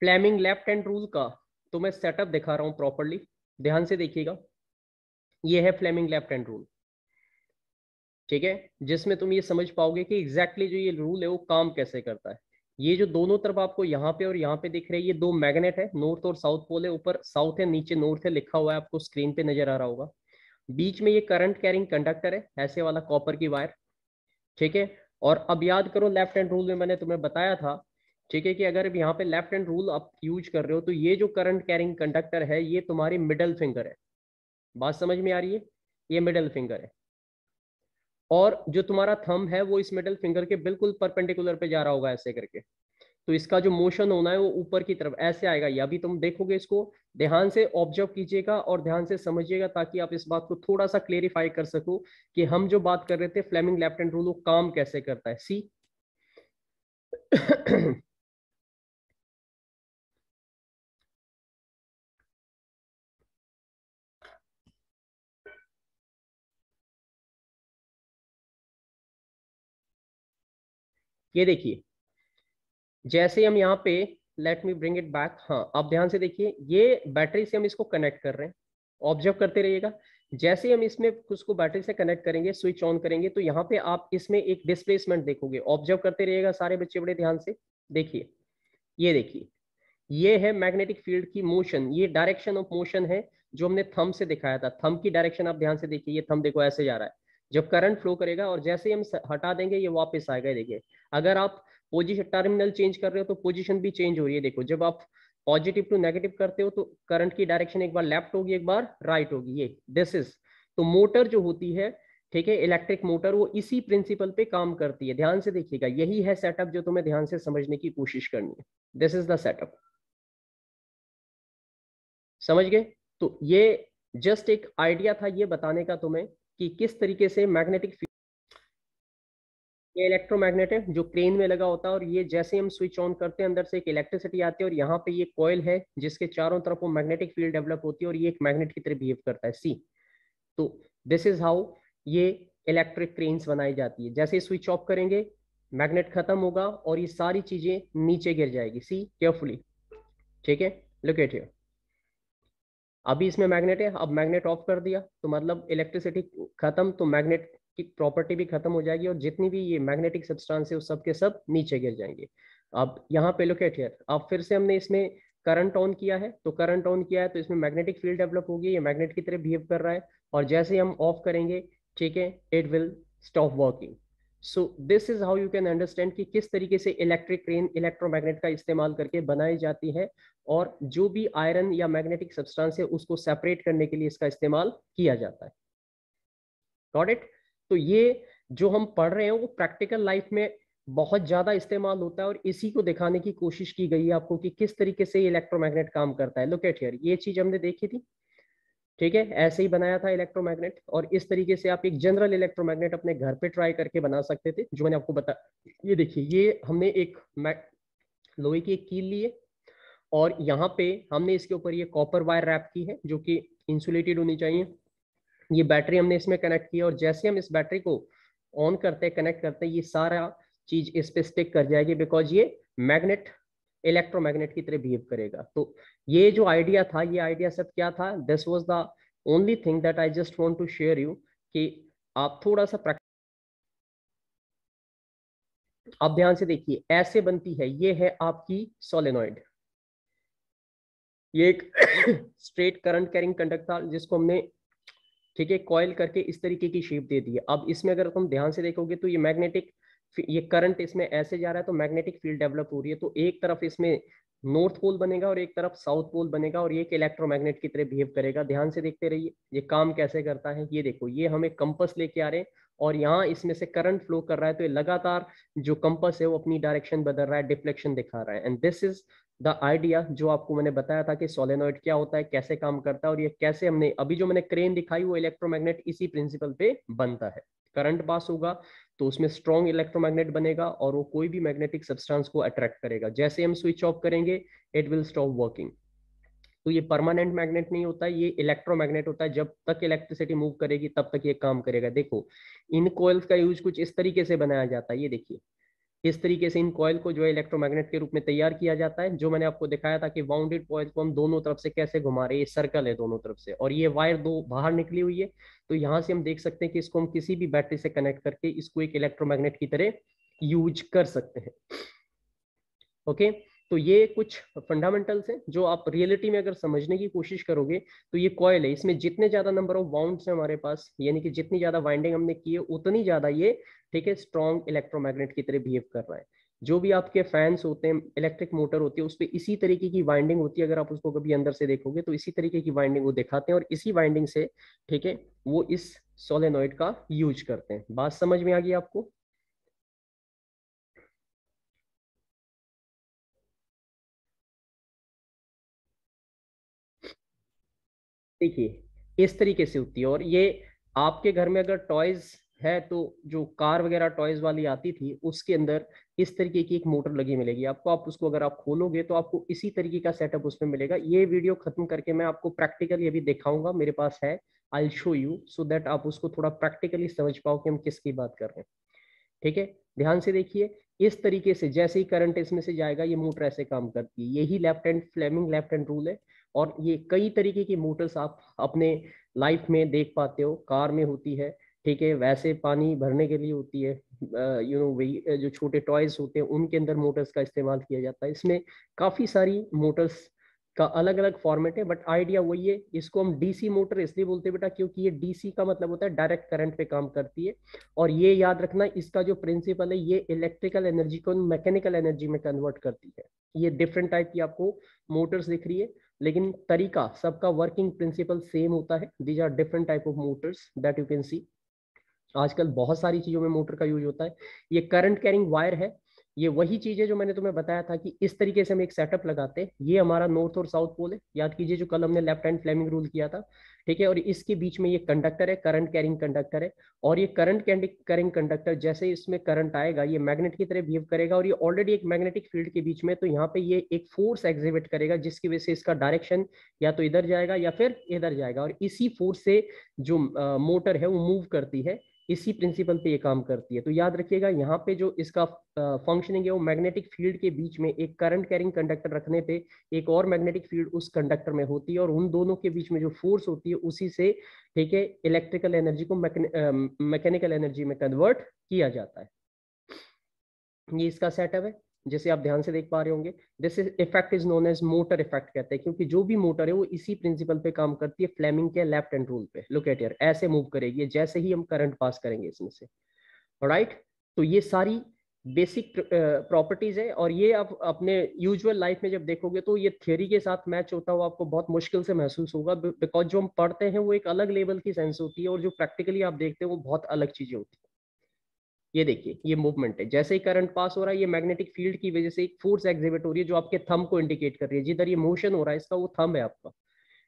Fleming left hand rule का तो मैं सेटअप दिखा रहा हूँ प्रॉपरली ध्यान से देखिएगा ये है फ्लेमिंग लेफ्ट एंड रूल ठीक है जिसमें तुम ये समझ पाओगे कि एग्जैक्टली exactly जो ये रूल है वो काम कैसे करता है ये जो दोनों तरफ आपको यहाँ पे और यहाँ पे दिख रहे हैं ये दो मैग्नेट है नॉर्थ और साउथ पोल है ऊपर साउथ है नीचे नॉर्थ है लिखा हुआ है आपको स्क्रीन पे नजर आ रहा होगा बीच में ये करंट कैरिंग कंडक्टर है ऐसे वाला कॉपर की वायर ठीक है और अब याद करो लेफ्ट हैंड रूल में मैंने तुम्हें बताया था ठीक है कि अगर यहाँ पे लेफ्ट हैंड रूल आप यूज कर रहे हो तो ये जो करंट कैरिंग कंडक्टर है ये तुम्हारी मिडल फिंगर है बात समझ में आ रही है ये मिडल फिंगर है और जो तुम्हारा थम है वो इस मिडल फिंगर के बिल्कुल परपेंडिकुलर पे जा रहा होगा ऐसे करके तो इसका जो मोशन होना है वो ऊपर की तरफ ऐसे आएगा या भी तुम देखोगे इसको ध्यान से ऑब्जर्व कीजिएगा और ध्यान से समझिएगा ताकि आप इस बात को थोड़ा सा क्लेरिफाई कर सको कि हम जो बात कर रहे थे फ्लेमिंग लेफ्ट एंड रूल वो काम कैसे करता है सी ये देखिए जैसे हम यहाँ पे let me bring it back हाँ आप ध्यान से देखिए ये बैटरी से हम इसको कनेक्ट कर रहे हैं ऑब्जर्व करते रहिएगा जैसे हम इसमें को बैटरी से कनेक्ट करेंगे स्विच ऑन करेंगे तो यहाँ पे आप इसमें एक डिस्प्लेसमेंट देखोगे ऑब्जर्व करते रहिएगा सारे बच्चे बड़े ध्यान से देखिए ये देखिए ये है मैग्नेटिक फील्ड की मोशन ये डायरेक्शन ऑफ मोशन है जो हमने थम से दिखाया था थम की डायरेक्शन आप ध्यान से देखिए ये थम देखो ऐसे जा रहा है जब करंट फ्लो करेगा और जैसे ही हम हटा देंगे ये वापस आएगा देखिए अगर आप पोजिशन टर्मिनल चेंज कर रहे हो तो पोजिशन भी चेंज हो रही है देखो जब आप पॉजिटिव टू नेगेटिव करते हो तो करंट की डायरेक्शन एक बार लेफ्ट होगी एक बार राइट होगी ये दिस इज तो मोटर जो होती है ठीक है इलेक्ट्रिक मोटर वो इसी प्रिंसिपल पे काम करती है ध्यान से देखिएगा यही है सेटअप जो तुम्हें ध्यान से समझने की कोशिश करनी है दिस इज द सेटअप समझ गए तो ये जस्ट एक आइडिया था ये बताने का तुम्हें कि किस तरीके से मैग्नेटिक ये इलेक्ट्रोमैग्नेट है जो क्रेन में लगा होता है और ये जैसे हम स्विच ऑन करते हैं अंदर से एक इलेक्ट्रिसिटी आती है और यहाँ पे ये कॉयल है जिसके चारों तरफ वो मैग्नेटिक फील्ड डेवलप होती है और ये एक मैग्नेट की तरह बिहेव करता है सी तो दिस इज हाउ ये इलेक्ट्रिक क्रेन्स बनाई जाती है जैसे स्विच ऑफ करेंगे मैग्नेट खत्म होगा और ये सारी चीजें नीचे गिर जाएगी सी केयरफुली ठीक है लुकेट अभी इसमें मैग्नेट है अब मैग्नेट ऑफ कर दिया तो मतलब इलेक्ट्रिसिटी खत्म तो मैग्नेट की प्रॉपर्टी भी खत्म हो जाएगी और जितनी भी ये मैग्नेटिक सब्सटेंस है उस सब के सब नीचे गिर जाएंगे अब यहाँ पे लोकेट हेयर अब फिर से हमने इसमें करंट ऑन किया है तो करंट ऑन किया है तो इसमें मैग्नेटिक फील्ड डेवलप होगी ये मैग्नेट की तरह बिहेव कर रहा है और जैसे हम ऑफ करेंगे ठीक है it will stop working so this is how you can understand कि किस तरीके से इलेक्ट्रिक क्रेन इलेक्ट्रोमैग्नेट का इस्तेमाल करके बनाई जाती है और जो भी आयरन या मैग्नेटिक सब्सटेंस है उसको सेपरेट करने के लिए इसका इस्तेमाल किया जाता है गॉट इट तो ये जो हम पढ़ रहे हैं वो प्रैक्टिकल लाइफ में बहुत ज्यादा इस्तेमाल होता है और इसी को दिखाने की कोशिश की गई है आपको कि किस तरीके से इलेक्ट्रोमैग्नेट काम करता है लोकेट हियर ये चीज हमने देखी थी ठीक है ऐसे ही बनाया था इलेक्ट्रोमैग्नेट और इस तरीके से आप एक जनरल इलेक्ट्रोमैग्नेट अपने घर पे ट्राई करके बना सकते थे जो मैंने आपको बता ये देखिए ये हमने एक लोहे की एक कील ली है और यहाँ पे हमने इसके ऊपर ये कॉपर वायर रैप की है जो कि इंसुलेटेड होनी चाहिए ये बैटरी हमने इसमें कनेक्ट की है और जैसे हम इस बैटरी को ऑन करते कनेक्ट करते हैं ये सारा चीज इस पे स्टिक कर जाएगी बिकॉज ये मैग्नेट इलेक्ट्रोमैग्नेट की तरह बिहेव करेगा तो ये जो आइडिया था ये आइडिया सब क्या था this was the only thing that I just want to share you कि आप थोड़ा सा प्रैक्टिस आप ध्यान से देखिए ऐसे बनती है ये है आपकी सोलेनॉइड ये एक स्ट्रेट करंट कैरिंग कंडक्टर जिसको हमने ठीक है कॉयल करके इस तरीके की शेप दे दी है अब इसमें अगर तुम ध्यान से देखोगे तो ये मैग्नेटिक ये करंट इसमें ऐसे जा रहा है तो मैग्नेटिक फील्ड डेवलप हो रही है तो एक तरफ इसमें नॉर्थ पोल बनेगा और एक तरफ साउथ पोल बनेगा और ये एक इलेक्ट्रोमैग्नेट की तरह बिहेव करेगा ध्यान से देखते रहिए ये काम कैसे करता है ये देखो ये हम एक कंपस लेके आ रहे हैं और यहाँ इसमें से करंट फ्लो कर रहा है तो ये लगातार जो कंपस है वो अपनी डायरेक्शन बदल रहा है डिफ्लेक्शन दिखा रहा है and this is the idea जो आपको मैंने बताया था कि सोलेनोइड क्या होता है कैसे काम करता है और ये कैसे हमने अभी जो मैंने क्रेन दिखाई वो इलेक्ट्रोमैग्नेट इसी प्रिंसिपल पे बनता है करंट पास होगा तो उसमें स्ट्रॉन्ग इलेक्ट्रोमैग्नेट बनेगा और वो कोई भी मैग्नेटिक सब्सटेंस को अट्रैक्ट करेगा जैसे हम स्विच ऑफ करेंगे इट विल स्टॉप वर्किंग तो ये परमानेंट मैग्नेट नहीं होता ये इलेक्ट्रोमैग्नेट होता है जब तक इलेक्ट्रिसिटी मूव करेगी तब तक ये काम करेगा देखो इन कोयल्स का यूज कुछ इस तरीके से बनाया जाता है ये देखिए इस तरीके से इन कॉयल को जो है इलेक्ट्रोमैग्नेट के रूप में तैयार किया जाता है जो मैंने आपको दिखाया था कि बाउंडेड कॉयल को हम दोनों तरफ से कैसे घुमा रहे हैं सर्कल है दोनों तरफ से और ये वायर दो बाहर निकली हुई है तो यहाँ से हम देख सकते हैं कि इसको हम किसी भी बैटरी से कनेक्ट करके इसको एक इलेक्ट्रोमैग्नेट की तरह यूज कर सकते हैं ओके okay? तो ये कुछ फंडामेंटल्स हैं जो आप रियलिटी में अगर समझने की कोशिश करोगे तो ये कॉयल है इसमें जितने ज्यादा नंबर ऑफ बाउंड है हमारे पास यानी कि जितनी ज्यादा वाइंडिंग हमने की है उतनी ज्यादा ये ठीक है स्ट्रॉन्ग इलेक्ट्रोमैग्नेट की तरह बिहेव कर रहा है जो भी आपके फैंस होते हैं इलेक्ट्रिक मोटर होती है उस पर इसी तरीके की वाइंडिंग होती है अगर आप उसको कभी अंदर से देखोगे तो इसी तरीके की वाइंडिंग वो दिखाते हैं और इसी वाइंडिंग से ठीक है वो इस सोलेनोइड का यूज करते हैं बात समझ में आ गई आपको देखिए इस तरीके से होती है और ये आपके घर में अगर टॉयज है तो जो कार वगैरह टॉयज वाली आती थी उसके अंदर इस तरीके की एक मोटर लगी मिलेगी आपको आप उसको अगर आप खोलोगे तो आपको इसी तरीके का सेटअप उसमें मिलेगा ये वीडियो खत्म करके मैं आपको प्रैक्टिकली अभी दिखाऊंगा मेरे पास है I show you so that आप उसको थोड़ा प्रैक्टिकली समझ पाओ कि हम किसकी बात कर रहे हैं ठीक है ध्यान से देखिए इस तरीके से जैसे ही करंट इसमें से जाएगा ये मोटर ऐसे काम करती है यही left hand Fleming left hand rule है और ये कई तरीके की मोटर्स आप अपने लाइफ में देख पाते हो कार में होती है ठीक है वैसे पानी भरने के लिए होती है यू नो वही जो छोटे टॉयज होते हैं उनके अंदर मोटर्स का इस्तेमाल किया जाता है इसमें काफ़ी सारी मोटर्स का अलग अलग फॉर्मेट है बट आइडिया वही है इसको हम डीसी मोटर इसलिए बोलते हैं बेटा क्योंकि ये डीसी का मतलब होता है डायरेक्ट करंट पे काम करती है और ये याद रखना इसका जो प्रिंसिपल है ये इलेक्ट्रिकल एनर्जी को मैकेनिकल एनर्जी में कन्वर्ट करती है ये डिफरेंट टाइप की आपको मोटर्स दिख रही है लेकिन तरीका सबका वर्किंग प्रिंसिपल सेम होता है these are different type of motors that you can see आजकल बहुत सारी चीज़ों में मोटर का यूज होता है ये करंट कैरिंग वायर है ये वही चीज है जो मैंने तुम्हें बताया था कि इस तरीके से हम एक सेटअप लगाते ये हमारा नॉर्थ और साउथ पोल है याद कीजिए जो कल हमने लेफ्ट हैंड फ्लेमिंग रूल किया था ठीक है और इसके बीच में ये कंडक्टर है करंट कैरिंग कंडक्टर है और ये करंट कैरिंग कंडक्टर जैसे इसमें करंट आएगा ये मैग्नेट की तरह बिहेव करेगा और ये ऑलरेडी एक मैग्नेटिक फील्ड के बीच में तो यहाँ पे ये एक फोर्स एग्जिबिट करेगा जिसकी वजह से इसका डायरेक्शन या तो इधर जाएगा या फिर इधर जाएगा और इसी फोर्स से जो मोटर है वो मूव करती है इसी प्रिंसिपल पे ये काम करती है तो याद रखिएगा यहाँ पे जो इसका फंक्शनिंग है वो मैग्नेटिक फील्ड के बीच में एक करंट कैरिंग कंडक्टर रखने पे एक और मैग्नेटिक फील्ड उस कंडक्टर में होती है और उन दोनों के बीच में जो फोर्स होती है उसी से ठीक है इलेक्ट्रिकल एनर्जी को मैकेनिकल एनर्जी में कन्वर्ट किया जाता है ये इसका सेटअप है जैसे आप ध्यान से देख पा रहे होंगे this effect is known as motor effect कहते हैं क्योंकि जो भी मोटर है वो इसी प्रिंसिपल पे काम करती है फ्लेमिंग के लेफ्ट एंड रूल पे लोकेटियर ऐसे मूव करेगी जैसे ही हम करंट पास करेंगे इसमें से राइट right? तो ये सारी बेसिक प्रॉपर्टीज है और ये आप अपने यूजुअल लाइफ में जब देखोगे तो ये थियोरी के साथ मैच होता हुआ आपको बहुत मुश्किल से महसूस होगा बिकॉज जो हम पढ़ते हैं वो एक अलग लेवल की सेंस होती है और जो प्रैक्टिकली आप देखते हैं वो बहुत अलग चीजें होती है ये देखिए ये मूवमेंट है जैसे ही करंट पास हो रहा है ये मैग्नेटिक फील्ड की वजह से एक फोर्स एग्जिबिट हो रही है जो आपके थम को इंडिकेट कर रही है जिधर ये मोशन हो रहा है इसका वो थम है आपका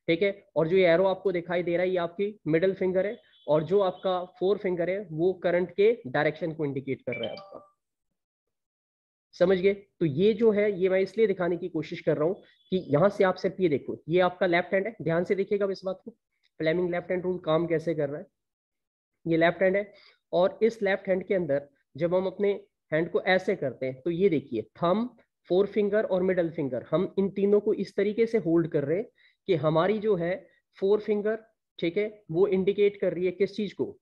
ठीक है और जो एरो आपको दिखाई दे रहा है ये आपकी मिडल फिंगर है और जो आपका फोर फिंगर है वो करंट के डायरेक्शन को इंडिकेट कर रहा है आपका समझ गए तो ये जो है ये मैं इसलिए दिखाने की कोशिश कर रहा हूँ कि यहां से आप सिर्फ ये देखो ये आपका लेफ्ट हैंड है ध्यान से देखिएगा इस बात को फ्लेमिंग लेफ्ट हैंड रूल काम कैसे कर रहा है ये लेफ्ट हैंड है और इस लेफ्ट हैंड के अंदर जब हम अपने हैंड को ऐसे करते हैं तो ये देखिए थम फोर फिंगर और मिडल फिंगर हम इन तीनों को इस तरीके से होल्ड कर रहे हैं कि हमारी जो है फोर फिंगर ठीक है वो इंडिकेट कर रही है किस चीज को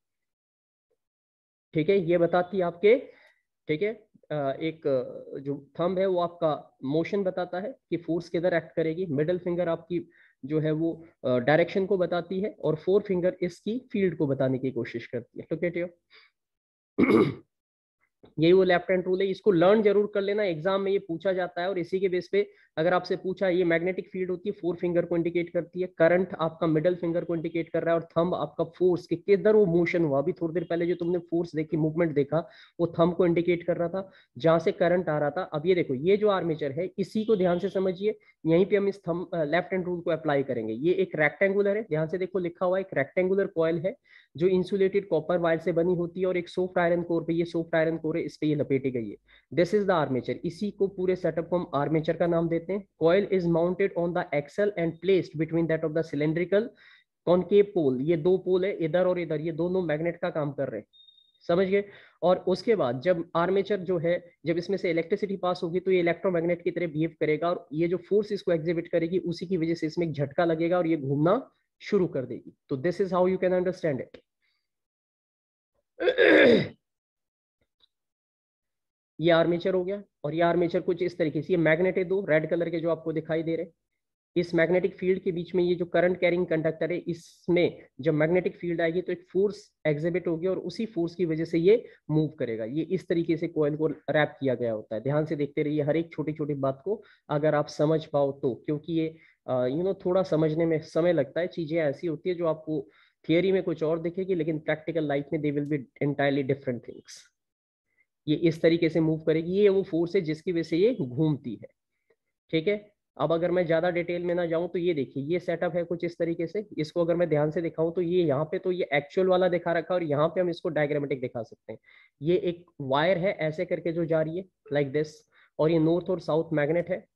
ठीक है ये बताती है आपके ठीक है एक जो थंब है वो आपका मोशन बताता है कि फोर्स किधर एक्ट करेगी मिडल फिंगर आपकी जो है वो डायरेक्शन को बताती है और फोर फिंगर इसकी फील्ड को बताने की कोशिश करती है तो एट यही वो लेफ्ट हैंड रूल है इसको लर्न जरूर कर लेना एग्जाम में ये पूछा जाता है और इसी के बेस पे अगर आपसे पूछा ये मैग्नेटिक फील्ड होती है फोर फिंगर को इंडिकेट करती है करंट आपका मिडल फिंगर को इंडिकेट कर रहा है और थंब आपका फोर्स कि किधर वो मोशन हुआ अभी थोड़ी देर पहले जो तुमने फोर्स देखी मूवमेंट देखा वो थंब को इंडिकेट कर रहा था जहां से करंट आ रहा था अब ये देखो ये जो आर्मेचर है इसी को ध्यान से समझिए यहीं पर हम इस थम लेफ्ट एंड रूल को अप्लाई करेंगे ये एक रेक्टेंगुलर है ध्यान से देखो लिखा हुआ एक रेक्टेंगुलर कॉयल है जो इंसुलेटेड कॉपर वायर से बनी होती है और एक सोफ्ट आयरन कोर पे ये सोफ्ट आयरन कोर है इस पे ये लपेटी गई है दिस इज द आर्मेचर इसी को पूरे सेटअप को हम आर्मेचर का नाम देते लेते हैं coil is mounted on the axle and placed between that of the cylindrical concave pole ये दो पोल है इधर और इधर ये दोनों मैग्नेट का काम कर रहे हैं समझ गए और उसके बाद जब आर्मेचर जो है जब इसमें से इलेक्ट्रिसिटी पास होगी तो ये इलेक्ट्रोमैग्नेट की तरह बिहेव करेगा और ये जो फोर्स इसको एग्जिबिट करेगी उसी की वजह से इसमें एक झटका लगेगा और ये घूमना शुरू कर देगी तो this is how you can understand it ये आर्मेचर हो गया और ये आर्मेचर कुछ इस तरीके से ये मैग्नेट है दो रेड कलर के जो आपको दिखाई दे रहे इस मैग्नेटिक फील्ड के बीच में ये जो करंट कैरिंग कंडक्टर है इसमें जब मैग्नेटिक फील्ड आएगी तो एक फोर्स एग्जिबिट होगी और उसी फोर्स की वजह से ये मूव करेगा ये इस तरीके से कोयल को रैप किया गया होता है ध्यान से देखते रहिए हर एक छोटी छोटी बात को अगर आप समझ पाओ तो क्योंकि ये यू नो थोड़ा समझने में समय लगता है चीजें ऐसी होती है जो आपको थियोरी में कुछ और दिखेगी लेकिन प्रैक्टिकल लाइफ में they will be entirely different things ये इस तरीके से मूव करेगी ये वो फोर्स है जिसकी वजह से ये घूमती है ठीक है अब अगर मैं ज्यादा डिटेल में ना जाऊं तो ये देखिए ये सेटअप है कुछ इस तरीके से इसको अगर मैं ध्यान से दिखाऊं तो ये यहाँ पे तो ये एक्चुअल वाला दिखा रखा है और यहाँ पे हम इसको डायग्रामेटिक दिखा सकते हैं ये एक वायर है ऐसे करके जो जा रही है लाइक like दिस और ये नॉर्थ और साउथ मैग्नेट है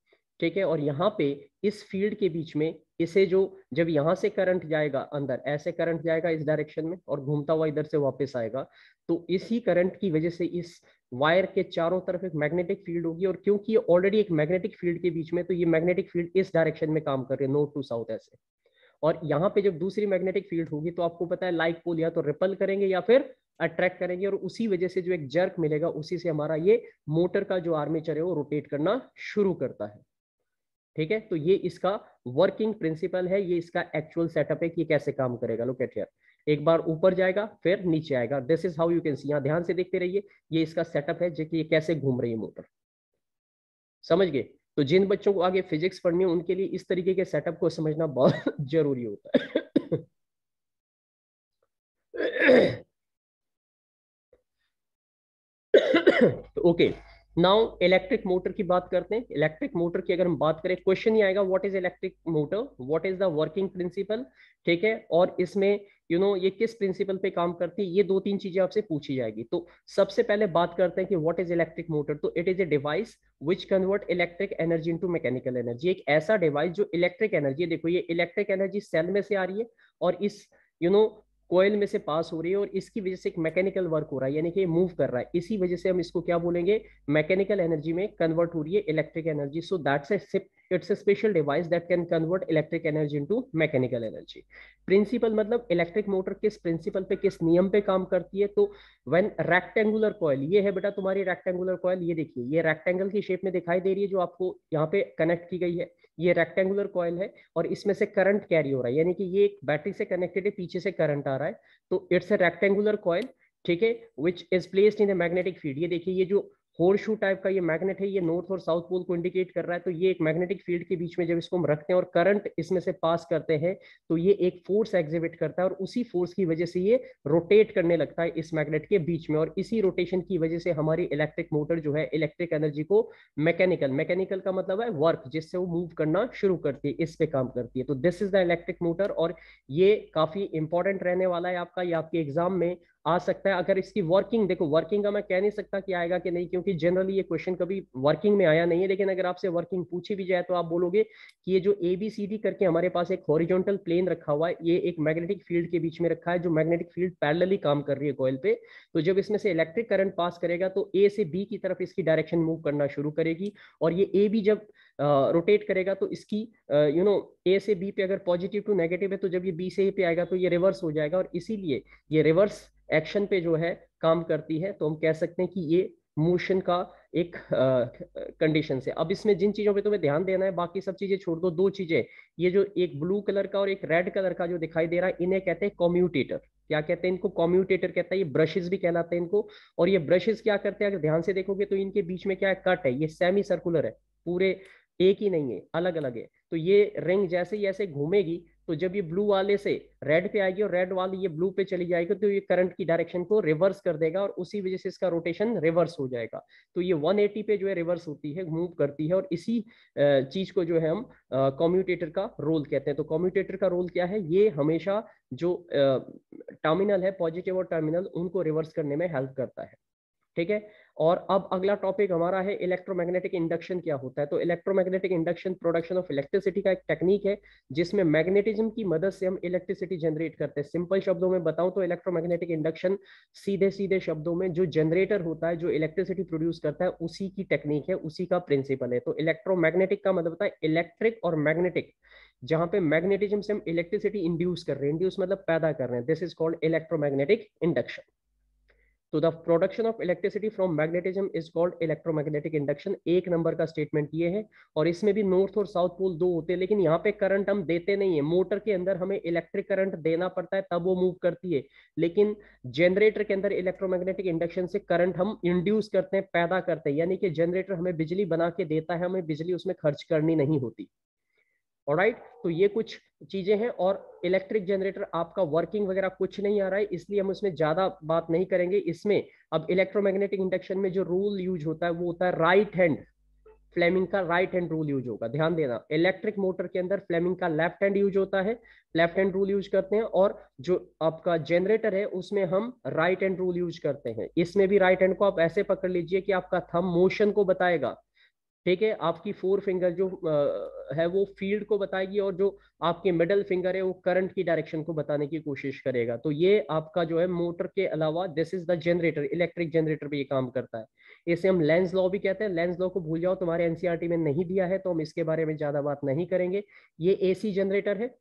ठीक है और यहाँ पे इस फील्ड के बीच में इसे जो जब यहाँ से करंट जाएगा अंदर ऐसे करंट जाएगा इस डायरेक्शन में और घूमता हुआ इधर से वापस आएगा तो इसी करंट की वजह से इस वायर के चारों तरफ एक मैग्नेटिक फील्ड होगी और क्योंकि ये ऑलरेडी एक मैग्नेटिक फील्ड के बीच में तो ये मैग्नेटिक फील्ड इस डायरेक्शन में काम कर रही है नॉर्थ टू साउथ ऐसे और यहाँ पे जब दूसरी मैग्नेटिक फील्ड होगी तो आपको पता है लाइक पोल या तो रिपल करेंगे या फिर अट्रैक्ट करेंगे और उसी वजह से जो एक जर्क मिलेगा उसी से हमारा ये मोटर का जो आर्मेचर है वो रोटेट करना शुरू करता है ठीक है तो ये इसका वर्किंग प्रिंसिपल है ये इसका एक्चुअल सेटअप है कि कैसे काम करेगा लुक एट हियर एक बार ऊपर जाएगा फिर नीचे आएगा this is how you can see यहां ध्यान से देखते रहिए ये इसका सेटअप है जो कि ये कैसे घूम रही है मोटर समझ गए तो जिन बच्चों को आगे फिजिक्स पढ़नी है उनके लिए इस तरीके के सेटअप को समझना बहुत जरूरी होता है तो okay okay. Now electric motor की बात करते हैं इलेक्ट्रिक मोटर की अगर हम बात करें क्वेश्चन ही आएगा what is electric motor what is the working principle ठीक है और इसमें यू you नो know, ये किस प्रिंसिपल पे काम करती है ये दो तीन चीजें आपसे पूछी जाएगी तो सबसे पहले बात करते हैं कि व्हाट इज इलेक्ट्रिक मोटर तो it is a device which convert electric energy into mechanical energy एक ऐसा डिवाइस जो इलेक्ट्रिक एनर्जी देखो ये इलेक्ट्रिक एनर्जी सेल में से आ रही है और इस यू नो कोयल में से पास हो रही है और इसकी वजह से एक मैकेनिकल वर्क हो रहा है यानी कि मूव कर रहा है इसी वजह से हम इसको क्या बोलेंगे मैकेनिकल एनर्जी में कन्वर्ट हो रही है electric energy so that's it's a special device that can convert electric energy into mechanical energy principle मतलब इलेक्ट्रिक मोटर किस प्रिंसिपल पे किस नियम पे काम करती है तो व्हेन रेक्टेंगुलर कॉयल ये है बेटा तुम्हारी रेक्टेंगुलर कॉयल ये देखिए ये रेक्टेंगल की शेप में दिखाई दे रही है जो आपको यहाँ पे कनेक्ट की गई है ये रेक्टेंगुलर कॉयल है और इसमें से करंट कैरी हो रहा है यानी कि ये एक बैटरी से कनेक्टेड है पीछे से करंट आ रहा है तो इट्स अ रेक्टेंगुलर कॉयल ठीक है which is placed in the magnetic field ये देखिए ये जो होरशू टाइप का ये मैग्नेट है ये नॉर्थ और साउथ पोल को इंडिकेट कर रहा है तो ये एक मैग्नेटिक फील्ड के बीच में जब इसको हम रखते हैं और करंट इसमें से पास करते हैं तो ये एक फोर्स एग्जिबिट करता है और उसी फोर्स की वजह से ये रोटेट करने लगता है इस मैग्नेट के बीच में और इसी रोटेशन की वजह से हमारी इलेक्ट्रिक मोटर जो है इलेक्ट्रिक एनर्जी को मैकेनिकल मैकेनिकल का मतलब है वर्क जिससे वो मूव करना शुरू करती है इस पे काम करती है तो this is the electric motor और ये काफी इंपॉर्टेंट रहने वाला है आपका ये आपके एग्जाम में आ सकता है अगर इसकी वर्किंग देखो वर्किंग का मैं कह नहीं सकता कि आएगा कि नहीं क्यों क्योंकि जनरली ये क्वेश्चन कभी वर्किंग में आया नहीं है लेकिन अगर आपसे वर्किंग पूछी भी जाए तो आप बोलोगे कि ये जो ए बी सी डी करके हमारे पास एक हॉरिजॉन्टल प्लेन रखा हुआ है ये एक मैग्नेटिक फील्ड के बीच में रखा है जो मैग्नेटिक फील्ड पैरेलली काम कर रही है कॉयल पे तो जब इसमें से इलेक्ट्रिक करंट पास करेगा तो ए से बी की तरफ इसकी डायरेक्शन मूव करना शुरू करेगी और ये ए बी जब रोटेट करेगा तो इसकी यू नो ए से बी पे अगर पॉजिटिव टू नेगेटिव है तो जब ये बी से ए पे आएगा तो ये रिवर्स हो जाएगा और इसीलिए ये रिवर्स एक्शन पे जो है काम करती है तो हम कह सकते हैं कि ये मोशन का एक कंडीशन uh, से अब इसमें जिन चीजों पे तुम्हें ध्यान देना है बाकी सब चीजें छोड़ दो दो चीजें ये जो एक ब्लू कलर का और एक रेड कलर का जो दिखाई दे रहा है इन्हें कहते हैं कॉम्यूटेटर क्या कहते हैं इनको कॉम्यूटेटर कहता है ये ब्रशेस भी कहलाते हैं इनको और ये ब्रशेस क्या करते हैं अगर ध्यान से देखोगे तो इनके बीच में क्या है कट है ये सेमी सर्कुलर है पूरे एक ही नहीं है अलग अलग है तो ये रिंग जैसे ही ऐसे घूमेगी तो जब ये ब्लू वाले से रेड पे आएगी और रेड वाले ये ब्लू पे चली जाएगी तो ये करंट की डायरेक्शन को रिवर्स कर देगा और उसी वजह से इसका रोटेशन रिवर्स हो जाएगा तो ये 180 पे जो है रिवर्स होती है मूव करती है और इसी चीज को जो है हम कॉम्यूटेटर का रोल कहते हैं तो कॉम्यूटेटर का रोल क्या है ये हमेशा जो टर्मिनल है पॉजिटिव और टर्मिनल उनको रिवर्स करने में हेल्प करता है ठीक है और अब अगला टॉपिक हमारा है इलेक्ट्रोमैग्नेटिक इंडक्शन क्या होता है तो electromagnetic induction production of electricity का एक टेक्निक है जिसमें मैग्नेटिज्म की मदद से हम इलेक्ट्रिसिटी जनरेट करते हैं सिंपल शब्दों में बताऊं तो इलेक्ट्रोमैग्नेटिक इंडक्शन सीधे सीधे शब्दों में जो जनरेटर होता है जो इलेक्ट्रिसिटी प्रोड्यूस करता है उसी की टेक्निक है उसी का प्रिंसिपल है तो इलेक्ट्रोमैग्नेटिक का मतलब होता है इलेक्ट्रिक और मैग्नेटिक जहां पे मैग्नेटिज्म से हम इलेक्ट्रिसिटी इंड्यूस कर रहे हैं इंड्यूस मतलब पैदा कर रहे हैं this is called electromagnetic induction तो the production of electricity from magnetism is called electromagnetic induction एक नंबर का स्टेटमेंट ये है और इसमें भी नॉर्थ और साउथ पोल दो होते हैं लेकिन यहाँ पे करंट हम देते नहीं है मोटर के अंदर हमें इलेक्ट्रिक करंट देना पड़ता है तब वो मूव करती है लेकिन जनरेटर के अंदर इलेक्ट्रोमैग्नेटिक इंडक्शन से करंट हम इंड्यूस करते हैं पैदा करते हैं यानी कि जनरेटर हमें बिजली बना के देता है हमें बिजली उसमें खर्च करनी नहीं होती और राइट तो ये कुछ चीजें हैं और इलेक्ट्रिक जनरेटर आपका वर्किंग वगैरह कुछ नहीं आ रहा है इसलिए हम उसमें ज्यादा बात नहीं करेंगे इसमें अब इलेक्ट्रोमैग्नेटिक इंडक्शन में जो रूल यूज होता है वो होता है राइट हैंड फ्लेमिंग का राइट हैंड रूल यूज होगा ध्यान देना इलेक्ट्रिक मोटर के अंदर फ्लेमिंग का लेफ्ट हैंड यूज होता है लेफ्ट हैंड रूल यूज करते हैं और जो आपका जनरेटर है उसमें हम राइट हैंड रूल यूज करते हैं इसमें भी राइट हैंड को आप ऐसे पकड़ लीजिए कि आपका थम मोशन को बताएगा ठीक है आपकी फोर फिंगर जो आ, है वो फील्ड को बताएगी और जो आपके मिडल फिंगर है वो करंट की डायरेक्शन को बताने की कोशिश करेगा तो ये आपका जो है मोटर के अलावा this is the generator electric generator भी ये काम करता है इसे हम लेंस लॉ भी कहते हैं लेंस लॉ को भूल जाओ तुम्हारे एनसीआरटी e में नहीं दिया है तो हम इसके बारे में ज्यादा बात नहीं करेंगे ये एसी जनरेटर है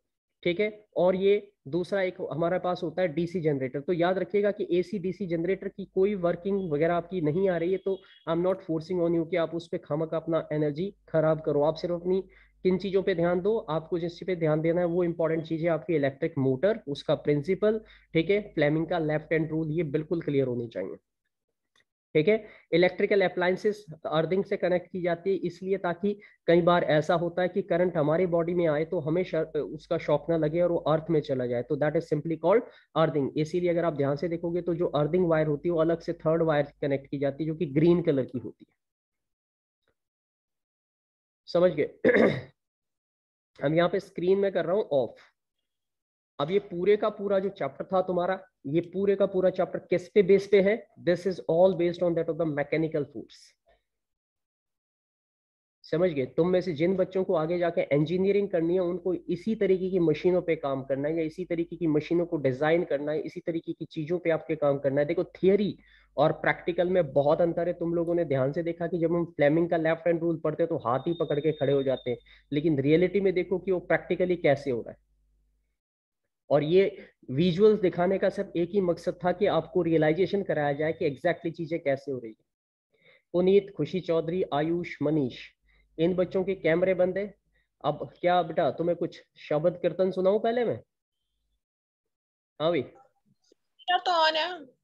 ठीक है और ये दूसरा एक हमारे पास होता है डीसी जनरेटर तो याद रखिएगा कि एसी डीसी जनरेटर की कोई वर्किंग वगैरह आपकी नहीं आ रही है तो I am not forcing on you कि आप उस पर खामक अपना एनर्जी खराब करो आप सिर्फ अपनी किन चीज़ों पे ध्यान दो आपको जिस चीज़ पे ध्यान देना है वो इंपॉर्टेंट चीज़ है आपकी इलेक्ट्रिक मोटर उसका प्रिंसिपल ठीक है फ्लेमिंग का लेफ्ट एंड रूल ये बिल्कुल क्लियर होनी चाहिए ठीक है इलेक्ट्रिकल अप्लायंसेस अर्थिंग से कनेक्ट की जाती है इसलिए ताकि कई बार ऐसा होता है कि करंट हमारी बॉडी में आए तो हमें उसका शॉक ना लगे और वो अर्थ में चला जाए तो that is simply called earthing इसीलिए अगर आप ध्यान से देखोगे तो जो अर्थिंग वायर होती है वो अलग से थर्ड वायर कनेक्ट की जाती है जो कि ग्रीन कलर की होती है समझ गए हम यहाँ पे स्क्रीन में कर रहा हूँ ऑफ अब ये पूरे का पूरा जो चैप्टर था तुम्हारा ये पूरे का पूरा चैप्टर किस पे बेस पे है this is all based on that of the mechanical force समझ गए तुम में से जिन बच्चों को आगे जाके इंजीनियरिंग करनी है उनको इसी तरीके की मशीनों पे काम करना है या इसी तरीके की मशीनों को डिजाइन करना है इसी तरीके की चीजों पे आपके काम करना है देखो थियरी और प्रैक्टिकल में बहुत अंतर है तुम लोगों ने ध्यान से देखा कि जब हम फ्लेमिंग का लेफ्ट हैंड रूल पढ़ते हैं तो हाथ ही पकड़ के खड़े हो जाते हैं लेकिन रियलिटी में देखो कि वो प्रैक्टिकली कैसे हो रहा है और ये विजुअल्स दिखाने का सिर्फ एक ही मकसद था कि आपको रियलाइजेशन कराया जाए कि एग्जैक्टली चीज़ें कैसे हो रही है पुनीत खुशी चौधरी आयुष मनीष इन बच्चों के कैमरे बंद है अब क्या बेटा तुम्हें कुछ शब्द कीर्तन सुनाऊं पहले मैं हाँ भाई तो ऑन है